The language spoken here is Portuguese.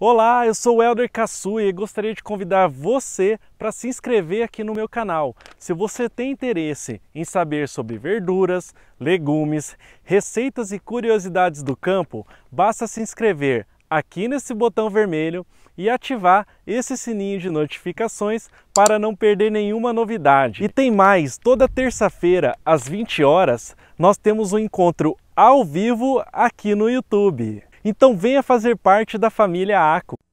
Olá, eu sou o Elder Kassui e gostaria de convidar você para se inscrever aqui no meu canal. Se você tem interesse em saber sobre verduras, legumes, receitas e curiosidades do campo, basta se inscrever aqui nesse botão vermelho e ativar esse sininho de notificações para não perder nenhuma novidade. E tem mais, toda terça-feira às 20 horas nós temos um encontro ao vivo aqui no YouTube. Então venha fazer parte da família ACO.